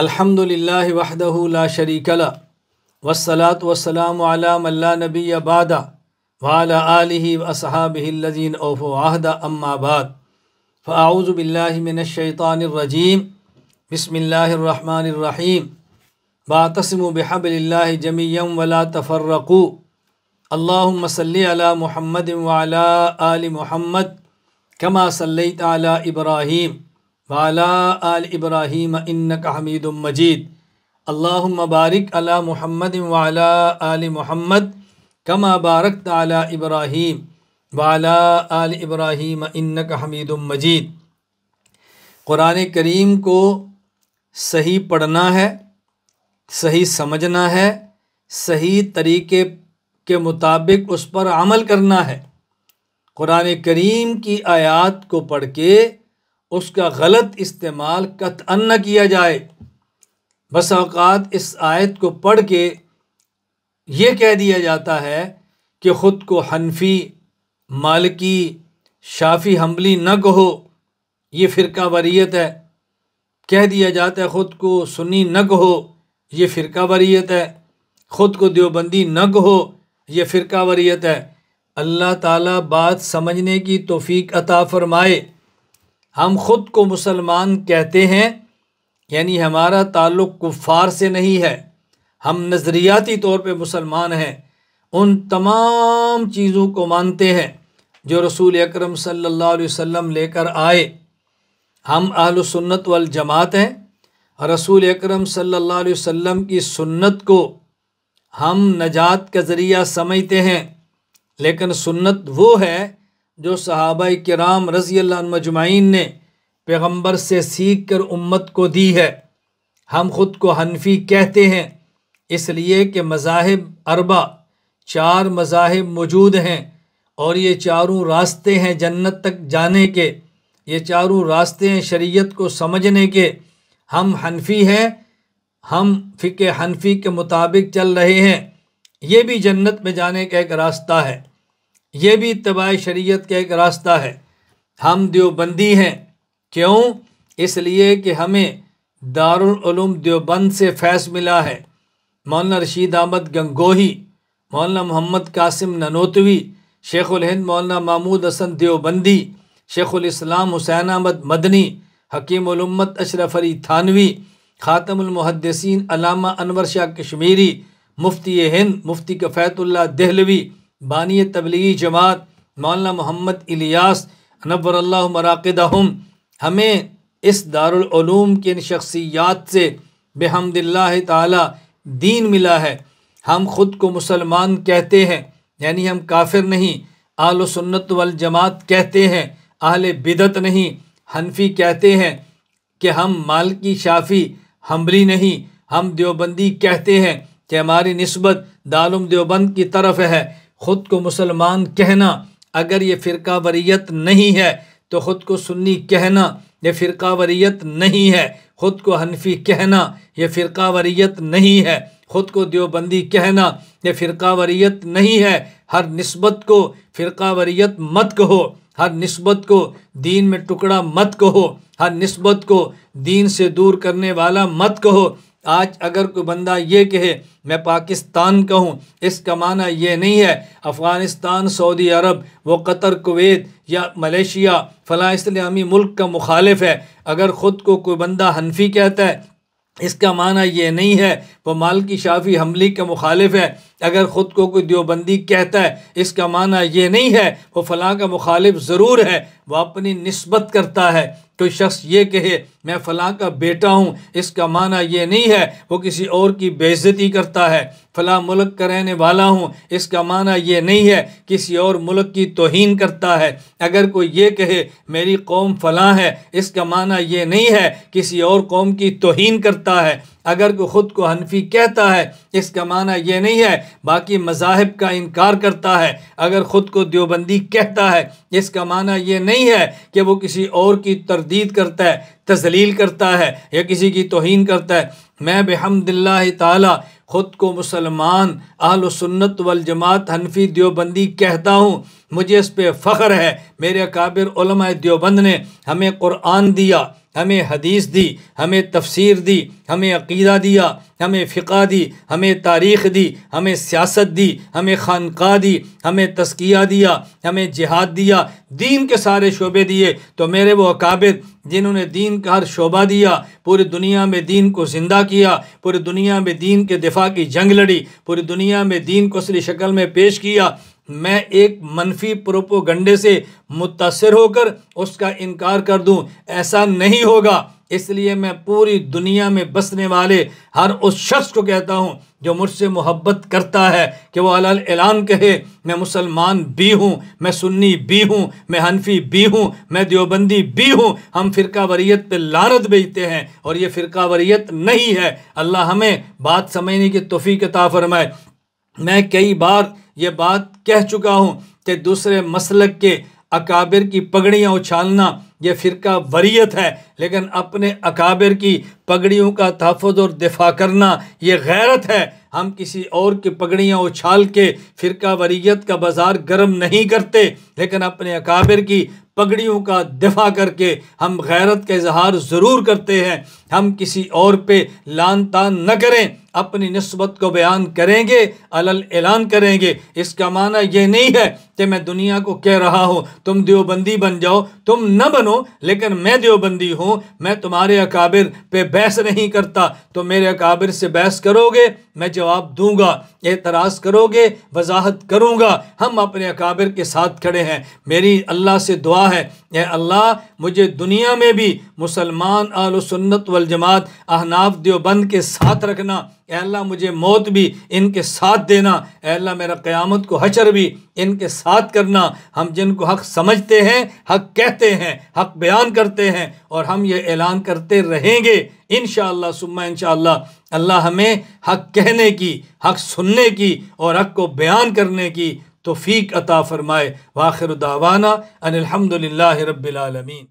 अल्हम्दुलिल्लाह वहदहू ला शरीकला वसलात वसलाम अला नबी अबादा वाला आलि वसहाबिल्लिन ओफ वाहदा अम्माबाद फ़ाऊज़बिल्लिमिनशैतानरजीम बसमीम बातसम बहबिल्ला जमीम वला तफ़र्रक़ू अल्लाम सल महमद वाला आल महमद कमा सल्ला इब्राहीम वाला अल इब्राहिम इन्नक हमीद मजीद अल्लाह मबारक अला मुहम्मद वाला आल मुहम्मद कम अबारक आला इब्राहिम वाला आल इब्राहिम इन्नक हमीद मजीद क़ुरान करीम को सही पढ़ना है सही समझना है सही तरीके के मुताबिक उस पर अमल करना है क़ुरान करीम की आयत को पढ़ के उसका गलत इस्तेमाल कत न किया जाए बस अवकात इस आयत को पढ़ के ये कह दिया जाता है कि ख़ुद को हनफी मालकी शाफी हमली न कहो ये फ़िरका वरीत है कह दिया जाता है ख़ुद को सुनी न कहो ये फ़िरका वरीत है ख़ुद को देवबंदी न कहो ये फ़िरका वरीत है अल्लाह ताला बात समझने की तोफ़ी अता फ़रमाए हम ख़ुद को मुसलमान कहते हैं यानी हमारा ताल्लुक़ कुफ़ार से नहीं है हम नज़रियाती तौर पे मुसलमान हैं उन तमाम चीज़ों को मानते हैं जो रसूल अकरम सल्लल्लाहु अलैहि वसल्लम लेकर आए हम अहल सुन्नत वल जमात हैं रसूल अकरम सल्लल्लाहु अलैहि वसल्लम की सुन्नत को हम नजात का ज़रिया समझते हैं लेकिन सुन्नत वो है जो सहाबा कराम रज़ी मजमाइन ने पैगम्बर से सीख कर उम्मत को दी है हम ख़ुद को हनफी कहते हैं इसलिए कि मज़ाहब अरबा चार मज़ाहब मौजूद हैं और ये चारों रास्ते हैं जन्नत तक जाने के ये चारों रास्ते हैं शरीयत को समझने के हम हनफी हैं हम फ़िक हनफी के मुताबिक चल रहे हैं ये भी जन्नत में जाने का एक रास्ता है ये भी तबाह शरीयत का एक रास्ता है हम देवबंदी हैं क्यों इसलिए कि हमें दारुलूम देवबंद से फैस मिला है मौलाना रशीद अहमद गंगोही मौलाना मोहम्मद कासिम ननोतवी शेखुल हिंद मौलाना महमूद हसन देवबंदी शेखुल इस्लाम हुसैन अहमद मदनी हकीमत अशरफ अली थानवी ख़ातमलमहदसिन अलामा अनवर शाह कश्मीरी मुफ्ती हिंद मुफ्ती कफ़ैतुल्ला दहलवी बानी तबलीगी जमात मौलाना मोहम्मद इलियास नबरल्ला हम हमें इस दारूम के इन शख्सियात से बेहमदिल्ला ताला दीन मिला है हम ख़ुद को मुसलमान कहते हैं यानी हम काफिर नहीं आल सुन्नत वल जमात कहते हैं आहल बिदत नहीं हनफी कहते हैं कि हम मालकी शाफ़ी हमली नहीं हम देवबंदी कहते हैं कि हमारी नस्बत दारुम देवबंद की तरफ है ख़ुद को मुसलमान कहना अगर ये फ़िरका वरीत नहीं है तो ख़ुद को सुन्नी कहना ये फ़िरका वरीत नहीं है ख़ुद को हनफी कहना ये फ़िरका वरीत नहीं है ख़ुद को देवबंदी कहना ये फ़िरका वरीत नहीं है हर नस्बत को फ़िरका वरीत मत कहो हर नस्बत को दीन में टुकड़ा मत कहो हर नस्बत को दीन से दूर करने वाला मत कहो आज अगर कोई बंदा ये कहे मैं पाकिस्तान का हूँ इसका माना ये नहीं है अफ़गानिस्तान सऊदी अरब व कतर कुवैत या मलेशिया फ़लाँ इस्लामी मुल्क का मुखालफ है अगर ख़ुद को कोई बंदा हनफी कहता है इसका माना ये नहीं है वो की शाफी हमली के मुखालिफ है अगर ख़ुद को कोई देवबंदी कहता है इसका माना ये नहीं है वो फ़लाँ का मुखालिफ ज़रूर है वह अपनी नस्बत करता है कोई शख्स ये कहे मैं फ़लाँ का बेटा हूँ इसका माना ये नहीं है वो किसी और की बेज़ती करता है फ़लाँ मुल्क का रहने वाला हूँ इसका माना ये नहीं है किसी और मुल्क की तोहन करता है अगर कोई ये कहे मेरी कौम फ़लाँ है इसका माना ये नहीं है किसी और कौम की तोहन करता है अगर को ख़ुद को हनफी कहता है इसका माना यह नहीं है बाकी मजाहब का इनकार करता है अगर ख़ुद को देवबंदी कहता है इसका माना यह नहीं है कि वो किसी और की तरदीद करता है तजलील करता है या किसी की तोहन करता है मैं बेहमदिल्ला ताला ख़ुद को मुसलमान आल सुन्नत हनफी देवबंदी कहता हूँ मुझे इस पर फ़ख्र है मेरे काबिर देवबंद ने हमें क़ुरान दिया हमें हदीस दी हमें तफसीर दी हमें अकीदा दिया हमें फ़िका दी हमें तारीख़ दी हमें सियासत दी हमें खानका दी हमें तस्किया दिया हमें जिहाद दिया दीन के सारे शोबे दिए तो मेरे वो अकाबिर जिन्होंने दीन का हर शोबा दिया पूरी दुनिया में दीन को ज़िंदा किया पूरी दुनिया में दीन के दिफा की जंग लड़ी पूरी दुनिया में दीन को असली शक्ल में पेश किया मैं एक मनफी प्रोपोगंडे से मुतासर होकर उसका इनकार कर दूं ऐसा नहीं होगा इसलिए मैं पूरी दुनिया में बसने वाले हर उस शख्स को कहता हूँ जो मुझसे मोहब्बत करता है कि वो अलाल ऐलान कहे मैं मुसलमान भी हूँ मैं सुन्नी भी हूँ मैं हनफी भी हूँ मैं देवबंदी भी हूँ हम फ़िरका वरीत पर लानत भेजते हैं और ये फ़िरका वरीत नहीं है अल्लाह हमें बात समझने की तोफ़ी के ताफरमाए मैं कई बार ये बात कह चुका हूँ कि दूसरे मसलक के अकाबिर की पगड़ियाँ उछालना यह फ़िरका वरीयत है लेकिन अपने अकाबिर की पगड़ियों का तहफ़ और दिफा करना यह गैरत है हम किसी और की पगड़ियाँ उछाल के फ़िरका वरीयत का बाज़ार गर्म नहीं करते लेकिन अपने अकाबिर की पगड़ियों का दिफा करके हम गैरत का इजहार ज़रूर करते हैं हम किसी और पे लान तान न करें अपनी नस्बत को बयान करेंगे अलल ऐलान करेंगे इसका माना यह नहीं है कि मैं दुनिया को कह रहा हूँ तुम देवबंदी बन जाओ तुम न बनो लेकिन मैं देवबंदी हूँ मैं तुम्हारे अकाबिर पे बहस नहीं करता तुम तो मेरे अकाबिर से बहस करोगे मैं जवाब दूंगा एतराज़ करोगे वजाहत करूँगा हम अपने अकाबिर के साथ खड़े हैं मेरी अल्लाह से दुआ है ए अल्लाह मुझे दुनिया में भी मुसलमान आलोसन्नत सुन्नत वल अहनाफ देवबंद के साथ रखना अल्लाह मुझे मौत भी इनके साथ देना अल्लाह मेरा क़यामत को हचर भी इनके साथ करना हम जिनको हक समझते हैं हक कहते हैं हक बयान करते हैं और हम ये ऐलान करते रहेंगे इन शुम्मा इन अल्लाह हमें हक कहने की हक सुनने की और हक को बयान करने की तोफ़ी अता फ़रमाए वाखिर दावाना अनिलहमदिल्ला रबालमीन